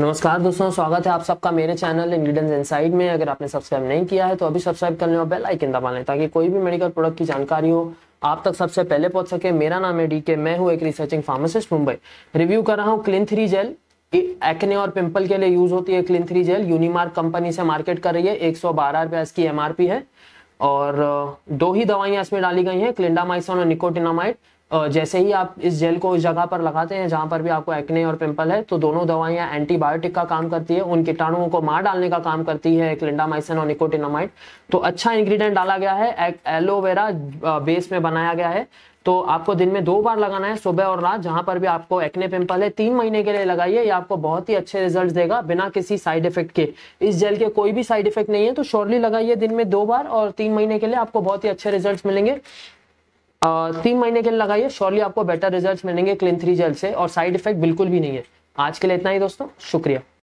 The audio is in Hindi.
नमस्कार दोस्तों स्वागत है आप सबका मेरे चैनल इंग्रीडियंस इनसाइड में अगर आपने सब्सक्राइब नहीं किया है तो अभी सब्सक्राइब कर लें और बेल आइकन दबा लें ताकि कोई भी मेडिकल प्रोडक्ट की जानकारी हो आप तक सबसे पहले पहुंच सके मेरा नाम है डी के मैं हूं एक रिसर्चिंग फार्मासिस्ट मुंबई रिव्यू कर रहा हूं क्लिन थ्री जेल एक्ने और पिंपल के लिए यूज होती है Clin three gel Unimark company से मार्केट कर रही है एक सौ बारह रुपया इसकी एमआरपी है और दो ही दवाइयां इसमें डाली गई हैं क्लिंडामाइसन और निकोटिनामाइड जैसे ही आप इस जेल को उस जगह पर लगाते हैं जहां पर भी आपको एक्ने और पिंपल है तो दोनों दवाइयां एंटीबायोटिक का काम करती है उन कीटाणुओं को मार डालने का काम करती है क्लिंडामाइसन और निकोटिनामाइड तो अच्छा इंग्रेडिएंट डाला गया है एलोवेरा बेस में बनाया गया है तो आपको दिन में दो बार लगाना है सुबह और रात जहां पर भी आपको एक्ने पिंपल है तीन महीने के लिए लगाइए ये आपको बहुत ही अच्छे रिजल्ट देगा बिना किसी साइड इफेक्ट के इस जेल के कोई भी साइड इफेक्ट नहीं है तो श्योरली लगाइए दिन में दो बार और तीन महीने के लिए आपको बहुत ही अच्छे रिजल्ट मिलेंगे तीन महीने के लिए लगाइए श्योरली आपको बेटर रिजल्ट मिलेंगे क्लिन थ्री जेल से और साइड इफेक्ट बिल्कुल भी नहीं है आज के लिए इतना ही दोस्तों शुक्रिया